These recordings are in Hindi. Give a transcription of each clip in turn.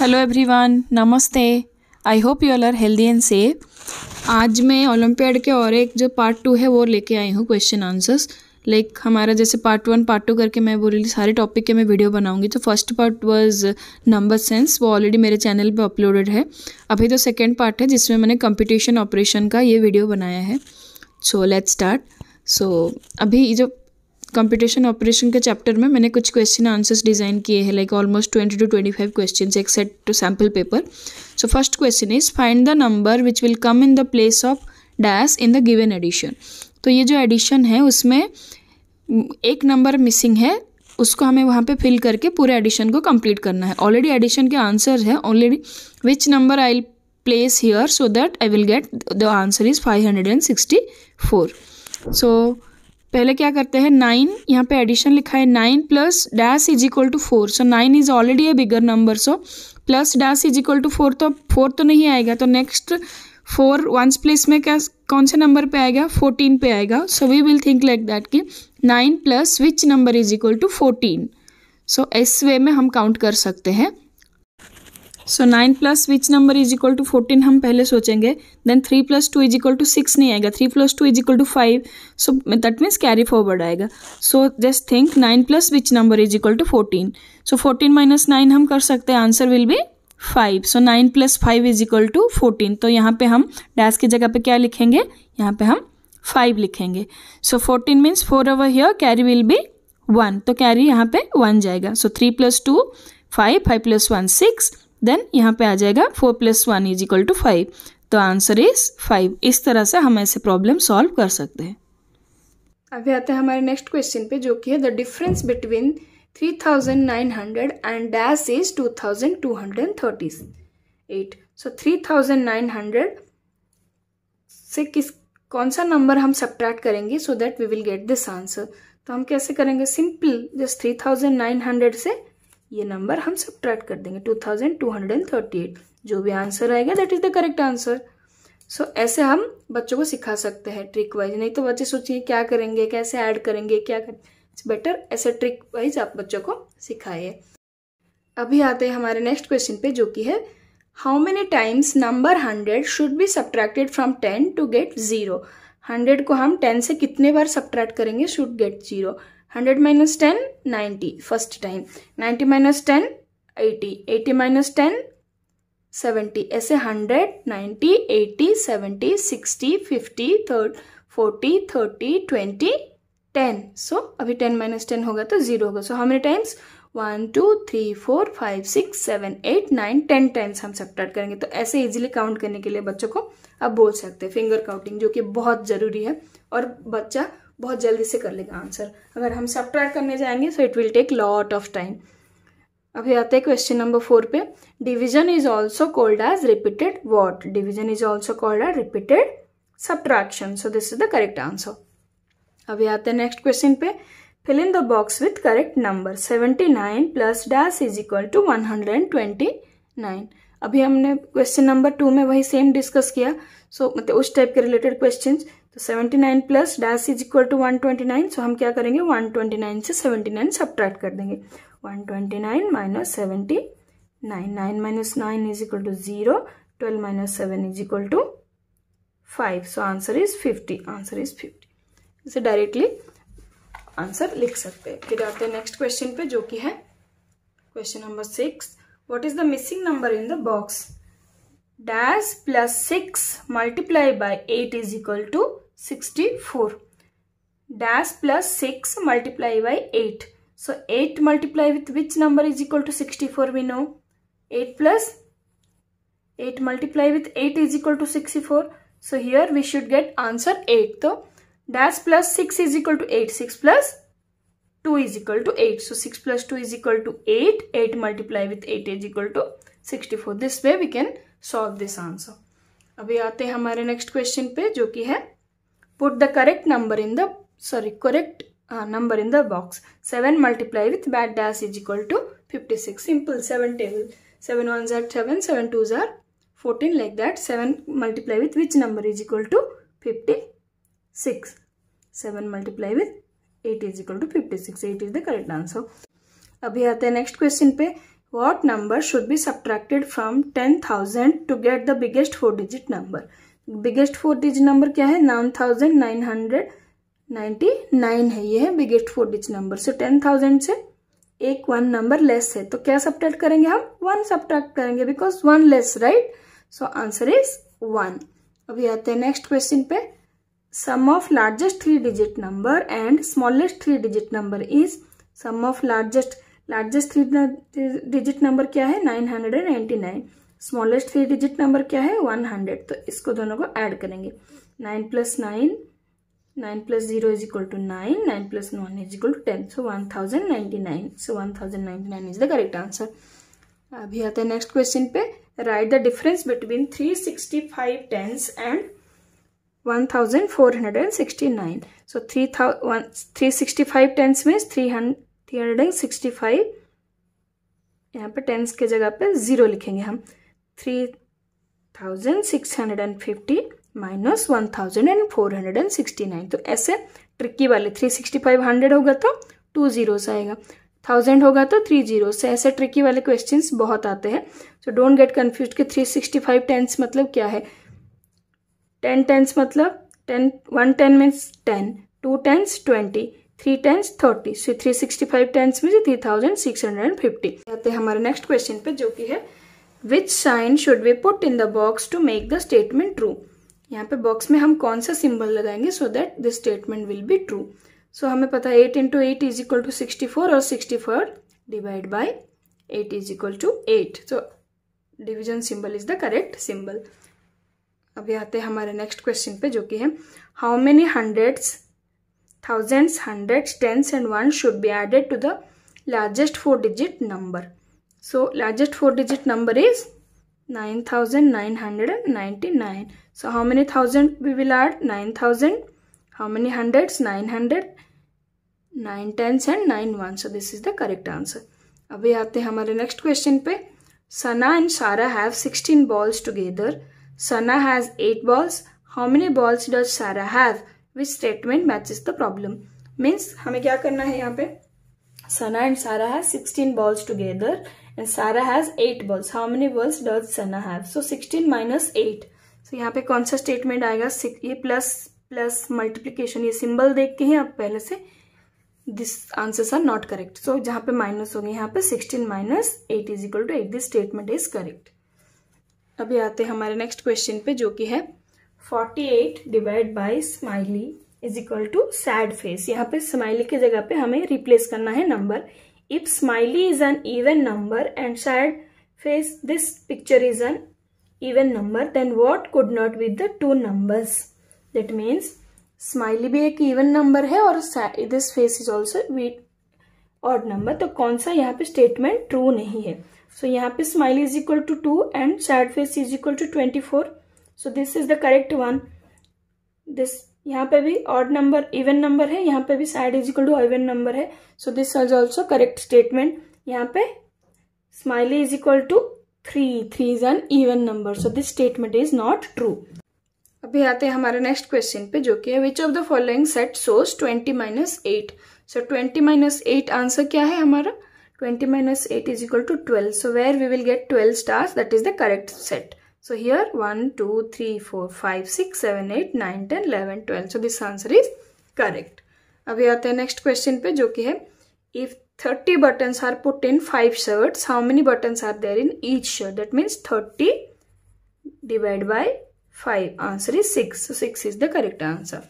हेलो एवरीवन नमस्ते I hope you all are healthy and safe आज मैं ओलम्पियाड के और एक जो पार्ट टू है वो लेके आई हूँ क्वेश्चन आंसर्स लाइक like, हमारा जैसे पार्ट वन पार्ट टू करके मैं बोली सारे टॉपिक के मैं वीडियो बनाऊंगी तो first part was number sense वो ऑलरेडी मेरे चैनल पे अपलोडेड है अभी तो सेकेंड पार्ट है जिसमें मैंने कंपटीशन ऑपरेशन का ये वीडियो बनाया है सो लेट्स स्टार्ट सो अभी जो कंपटीशन ऑपरेशन के चैप्टर में मैंने कुछ क्वेश्चन आंसर्स डिज़ाइन किए हैं like almost twenty two twenty five question एक set two sample paper so first question is find the number which will come in the place of dash in the given addition तो ये जो एडिशन है उसमें एक नंबर मिसिंग है उसको हमें वहाँ पे फिल करके पूरे एडिशन को कंप्लीट करना है ऑलरेडी एडिशन के आंसर है already which number I place here so that I will get the answer is five hundred and sixty four so पहले क्या करते हैं नाइन यहाँ पे एडिशन लिखा है nine plus dash is equal to four so nine is already a bigger number so plus dash is equal to four तो फोर तो नहीं आएगा तो नेक्स्ट फोर वंस प्लेस में क्या कौन से नंबर पे आएगा फोर्टीन पे आएगा so we will think like that कि nine plus which number is equal to fourteen so इस वे में हम काउंट कर सकते हैं so nine plus which number is equal to fourteen हम पहले सोचेंगे then three plus two is equal to six नहीं आएगा three plus two is equal to five so that means carry forward आएगा so just think nine plus which number is equal to fourteen so fourteen minus nine हम कर सकते हैं answer will be five so nine plus five is equal to fourteen तो यहाँ पे हम डैश की जगह पे क्या लिखेंगे यहाँ पे हम फाइव लिखेंगे so fourteen means four over here carry will be one तो कैरी यहाँ पे वन जाएगा so three plus two five five plus one six then यहाँ पे आ जाएगा four plus one is equal to five तो आंसर इज फाइव इस तरह से हम ऐसे प्रॉब्लम सॉल्व कर सकते हैं अभी आते हैं हमारे नेक्स्ट क्वेश्चन पे जो कि है the difference between three thousand nine hundred and dash is two two thousand hundred thirty eight so three thousand nine hundred से किस कौन सा नंबर हम सब्ट्रैक्ट करेंगे so that we will get this answer तो हम कैसे करेंगे simple just three thousand nine hundred से ये नंबर हम सब कर देंगे 2238 जो भी आंसर आएगा that is the correct answer so ऐसे हम बच्चों को सिखा सकते हैं ट्रिक वाइज नहीं तो बच्चे सोचिए क्या करेंगे कैसे ऐड करेंगे क्या कर बेटर ऐसे ट्रिक वाइज आप बच्चों को सिखाइए अभी आते हैं हमारे नेक्स्ट क्वेश्चन पे जो कि है how many times number hundred should be subtracted from ten to get zero hundred को हम टेन से कितने बार सब्ट्रैक्ट करेंगे should get zero hundred minus ten ninety first time ninety minus ten eighty eighty minus ten seventy ऐसे hundred ninety eighty seventy sixty fifty third forty thirty twenty ten so अभी टेन माइनस टेन होगा तो जीरो होगा so how many times one two three four five six seven eight nine ten times हम सब स्टार्ट करेंगे तो ऐसे इजीली काउंट करने के लिए बच्चों को आप बोल सकते हैं फिंगर काउंटिंग जो कि बहुत ज़रूरी है और बच्चा बहुत जल्दी से कर लेगा आंसर अगर हम सब करने जाएंगे so it will take lot of time अभी आते हैं क्वेश्चन नंबर फोर पे division is also called as repeated what division is also called as repeated subtraction so this is the correct answer अभी आते हैं नेक्स्ट क्वेश्चन पे fill in fill in the box with correct number 79 plus dash is equal to 129 अभी हमने क्वेश्चन नंबर टू में वही सेम डिस्कस किया सो so, मतलब उस टाइप के रिलेटेड क्वेश्चंस तो 79 nine plus dash is equal to one so हम क्या करेंगे 129 से 79 नाइन सब्ट्रैक्ट कर देंगे 129 twenty nine minus seventy nine nine minus nine is equal to zero twelve minus seven is equal to five so answer is fifty answer is fifty इसे डायरेक्टली आंसर लिख सकते हैं फिर आते हैं नेक्स्ट क्वेश्चन पे जो कि है question number six what is the missing number in the box dash plus six multiply by eight is equal to 64 dash plus 6 multiply by 8 so 8 multiply with which number is equal to 64 we know 8 plus 8 multiply with 8 is equal to 64 so here we should get answer 8 so dash plus 6 is equal to 8 6 plus 2 is equal to 8 so 6 plus 2 is equal to 8 8 multiply with 8 is equal to 64 this way we can solve this answer अभी आते हैं हमारे नेक्स्ट क्वेश्चन पे जो कि है put the correct number in the sorry correct uh, number in the box 7 multiply with bad dash is equal to 56 simple 7 table 7 ones are 7 7 twos are 14 like that 7 multiply with which number is equal to 56 7 multiply with 8 is equal to 56 8 is the correct answer अभी आते हैं next question पे what number should be subtracted from 10,000 to get the biggest four digit number biggest four digit number क्या है nine thousand nine hundred ninety nine है ये है biggest four digit number so ten thousand से एक वन नंबर लेस है तो क्या सब्ट्रैक्ट करेंगे हम वन सब्ट्रैक्ट करेंगे because one less right so answer is one अभी आते हैं नेक्स्ट क्वेश्चन पे sum of largest three digit number and smallest three digit number is sum of largest largest three digit number क्या है nine hundred and ninety nine smallest three digit number क्या है वन हंड्रेड तो इसको दोनों को ऐड करेंगे nine plus nine nine plus zero is equal to nine nine plus one is equal to ten so one thousand ninety nine so one thousand ninety nine is the correct answer अभी आते हैं नेक्स्ट क्वेश्चन पे write the difference between three sixty five tens and one thousand four hundred and sixty nine so three thousand three sixty five tens means three hundred three hundred and sixty five यहाँ पे टेंस के जगह पे जीरो लिखेंगे हम 3650 माइनस 1469 तो ऐसे ट्रिकी वाले 36500 होगा तो टू जीरो से आएगा थाउजेंड होगा तो थ्री जीरो से तो ऐसे ट्रिकी वाले क्वेश्चन बहुत आते हैं सो डोंट गेट कन्फ्यूज कि थ्री सिक्सटी फाइव टेंस मतलब क्या है टेन टेंस मतलब ten one ten means ten two tens twenty three tens thirty so three sixty five tens में three thousand six hundred and fifty आते हैं हमारे नेक्स्ट क्वेश्चन पे जो कि है which sign should we put in the box to make the statement true यहाँ पे बॉक्स में हम कौन सा सिंबल लगाएंगे so that this statement will be true so हमें पता है eight into eight is equal to sixty four और sixty four divide by eight is equal to eight so division symbol is the correct symbol अभी आते हैं हमारे नेक्स्ट क्वेश्चन पे जो कि है how many hundreds thousands hundreds tens and one should be added to the largest four digit number So largest four digit number is nine nine thousand hundred ninety nine. So how many thousand we will add? Nine thousand. How many hundreds? Nine hundred. Nine tens and nine ones. So this is the correct answer. अभी आते हैं हमारे next question पे Sana and Sara have 16 balls together Sana has 8 balls how many balls does Sara have which statement matches the problem means हमें क्या करना है यहाँ पे Sana and Sara has 16 balls together and Sara has 8 balls. How many balls does Sana have? So 16 minus 8. So यहाँ पे कौन सा स्टेटमेंट आएगा ये प्लस प्लस मल्टीप्लीकेशन ये सिंबल देख के ही आप पहले से this answers are not correct so जहाँ पे माइनस गए यहाँ पे 16 minus eight is equal to eight this statement is correct अभी आते हैं हमारे नेक्स्ट क्वेश्चन पे जो कि है 48 divide by smiley is equal to sad face यहाँ पे स्माइली की जगह पे हमें रिप्लेस करना है number if smiley is an even number and sad face this picture is an even number then what could not with the two numbers that means smiley भी एक इवन नंबर है और this face is also with odd number तो कौन सा यहाँ पे स्टेटमेंट ट्रू नहीं है सो so, यहाँ पे smiley is equal to two and sad face is equal to twenty four so this is the correct one this यहाँ पे भी ऑड नंबर इवन नंबर है यहाँ पे भी side is equal to even number है so this is also correct statement यहाँ पे smiley is equal to three three is an even number so this statement is not true अभी आते हैं हमारे नेक्स्ट क्वेश्चन पे जो कि है which of the following set shows twenty minus eight so twenty minus eight answer क्या है हमारा twenty minus eight is equal to twelve so where we will get twelve stars that is the correct set So here 1, 2, 3, 4, 5, 6, 7, 8, 9, 10, 11, 12. So this answer is correct. Now अभी आते the next question. Pe, jo ki hai, if 30 buttons are put in 5 shirts, how many buttons are there in each shirt? That means 30 divided by 5. Answer is 6. So 6 is the correct answer.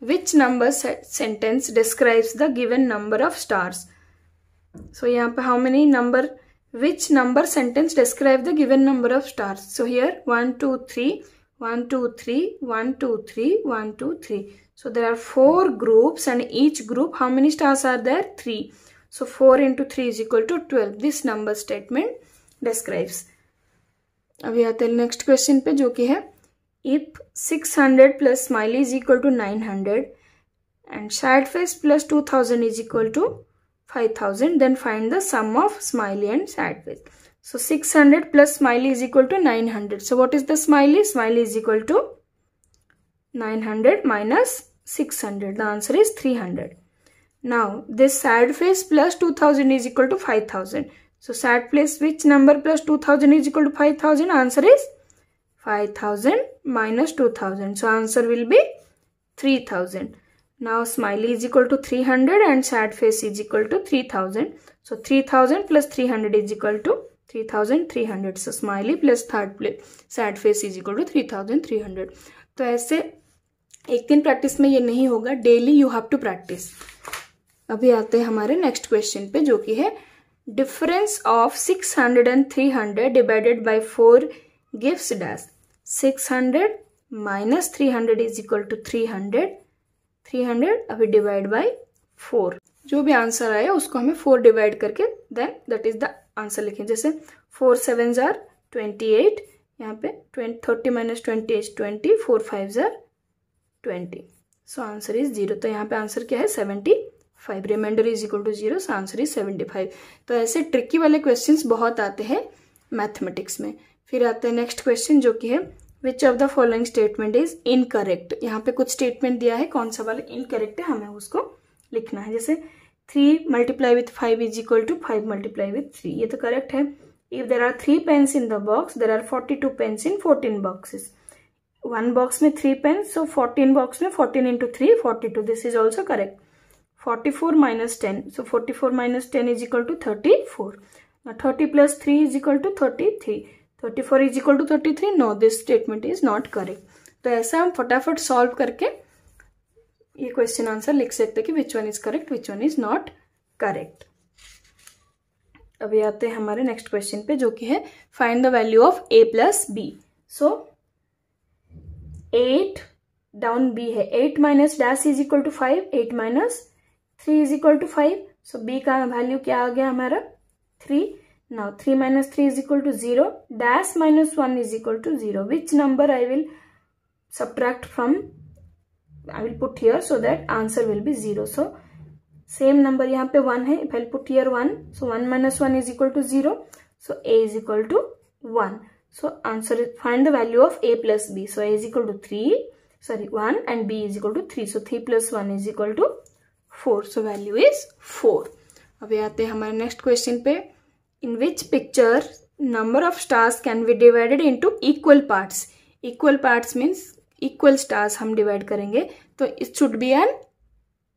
Which number sentence describes the given number of stars? So here how many number which number sentence describe the given number of stars so here 1 2 3 1 2 3 1 2 3 1 so there are four groups and each group how many stars are there three so 4 into 3 is equal to 12 this number statement describes अभी आते हैं नेक्स्ट क्वेश्चन पे जो कि है if 600 hundred plus smiley is equal to nine hundred and sad face plus two thousand is equal to 5000 then find the sum of smiley and sad face. so 600 plus smiley is equal to 900 so what is the smiley smiley is equal to 900 minus 600 the answer is 300 now this sad face plus 2000 is equal to 5000 so sad face, which number plus 2000 is equal to 5000 answer is 5000 minus 2000 so answer will be 3000 Now smiley is equal to 300 and sad face is equal to 3000. So 3000 plus 300 is equal to 3300. So smiley plus third place sad face is equal to 3300. So ऐसे एक दिन प्रैक्टिस में ये नहीं होगा daily you have to practice अभी आते हैं हमारे नेक्स्ट क्वेश्चन पे जो कि है difference of 600 and 300 divided by 4 gives dash 600 minus 300 is equal to 300 three hundred अभी डिवाइड बाई फोर जो भी आंसर आया उसको हमें फोर डिवाइड करके then that is the answer लिखें जैसे फोर सेवन जार ट्वेंटी एट यहाँ पे twenty thirty minus twenty eight twenty four five जार twenty so answer is zero तो यहाँ पे आंसर क्या है seventy five remainder is equal to zero so answer is seventy five तो ऐसे ट्रिकी वाले क्वेश्चंस बहुत आते हैं मैथमेटिक्स में फिर आते हैं नेक्स्ट क्वेश्चन जो कि है which of the following statement is incorrect यहाँ पे कुछ स्टेटमेंट दिया है कौन सा वाला इनकरेक्ट है हमें उसको लिखना है जैसे three multiply with five is equal to five multiply with three ये तो करेक्ट है if there are three pens in the box there are forty two pens in fourteen boxes one box में three pen so fourteen box में fourteen into three forty two this is also correct forty four minus ten so forty four minus ten is equal to thirty four thirty plus three is equal to thirty three thirty four is equal to thirty three no this statement is not correct तो ऐसा हम फटाफट सॉल्व करके ये क्वेश्चन आंसर लिख सकते हैं कि which one is correct which one is not correct अभी आते हैं हमारे नेक्स्ट क्वेश्चन पे जो कि है find the value of A plus B so eight down B है eight minus dash is equal to five eight minus three is equal to five so B का वैल्यू क्या आ गया हमारा three Now 3 minus 3 is equal to 0. Dash minus 1 is equal to 0. Which number I will subtract from? I will put here so that answer will be 0. So same number यहाँ पे 1 है. If I put here 1. So 1 minus 1 is equal to 0. So A is equal to 1. So answer is find the value of A plus B. So A is equal to 3. Sorry 1 and B is equal to 3. So 3 plus 1 is equal to 4. So value is 4. अभी आते हैं हमारे नेक्स्ट क्वेश्चन पे in which picture number of stars can be divided into equal parts equal parts means equal stars हम divide करेंगे तो it should be an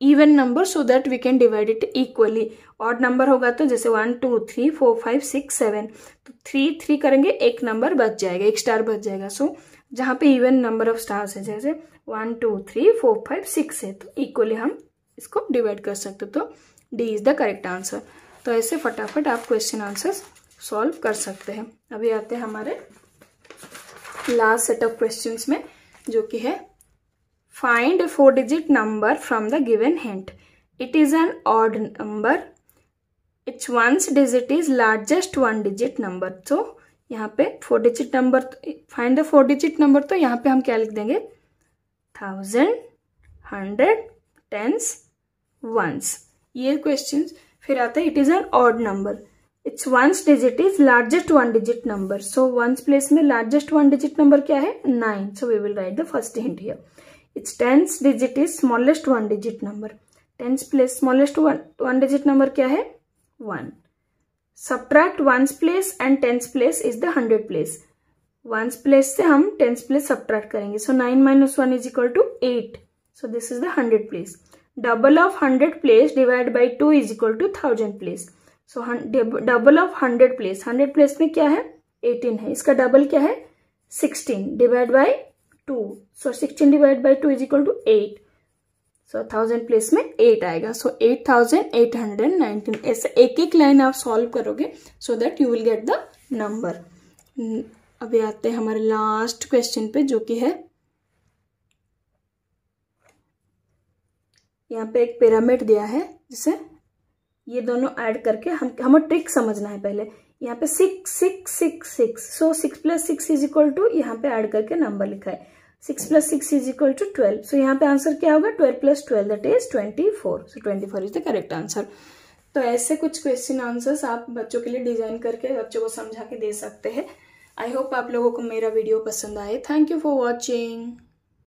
even number so that we can divide it equally odd number होगा तो जैसे one two three four five six seven तो थ्री थ्री करेंगे एक नंबर बच जाएगा एक स्टार बच जाएगा सो so, जहाँ पे इवन नंबर ऑफ स्टार्स है जैसे one two three four five six है तो इक्वली हम इसको डिवाइड कर सकते तो D is the correct answer तो ऐसे फटाफट आप क्वेश्चन आंसर्स सॉल्व कर सकते हैं अभी आते हैं हमारे लास्ट सेट ऑफ क्वेश्चंस में जो कि है find four digit number from the given hint it is an odd number its ones digit is largest one digit number तो यहाँ पे four digit number find the four digit number तो यहाँ पे हम क्या लिख देंगे थाउजेंड हंड्रेड टेंस वंस ये क्वेश्चंस फिर आता है it is an odd number its ones digit is largest one digit number so ones place में लार्जेस्ट वन डिजिट नंबर क्या है nine so we will write the first hint here its tens digit is smallest one digit number tens place smallest one digit number क्या है one subtract ones place and tens place is the hundred place ones place से हम टेंस प्लेस सब्ट्रैक्ट करेंगे so nine minus one is equal to eight so this is the hundred place double of 100 place divided by 2 is equal to 1000 place so double of 100 place 100 place में क्या है 18 है इसका double क्या है 16 divided by 2 so 16 divided by 2 is equal to 8 so thousand place में एट आएगा so eight thousand eight hundred and nineteen ऐसे एक एक लाइन आप सॉल्व करोगे so that you will get the number अभी आते हैं हमारे लास्ट क्वेश्चन पे जो कि है यहाँ पे एक पिरामिड दिया है जिसे ये दोनों ऐड करके हम हमें ट्रिक समझना है पहले यहाँ पे six six six six so six plus six is equal to यहाँ पे ऐड करके नंबर लिखा है six plus six is equal to twelve so यहाँ पे आंसर क्या होगा twelve plus twelve that is twenty four so twenty four is the correct answer तो ऐसे कुछ क्वेश्चन आंसर्स आप बच्चों के लिए डिजाइन करके बच्चों को समझा के दे सकते हैं आई होप आप लोगों को मेरा वीडियो पसंद आए थैंक यू फॉर वॉचिंग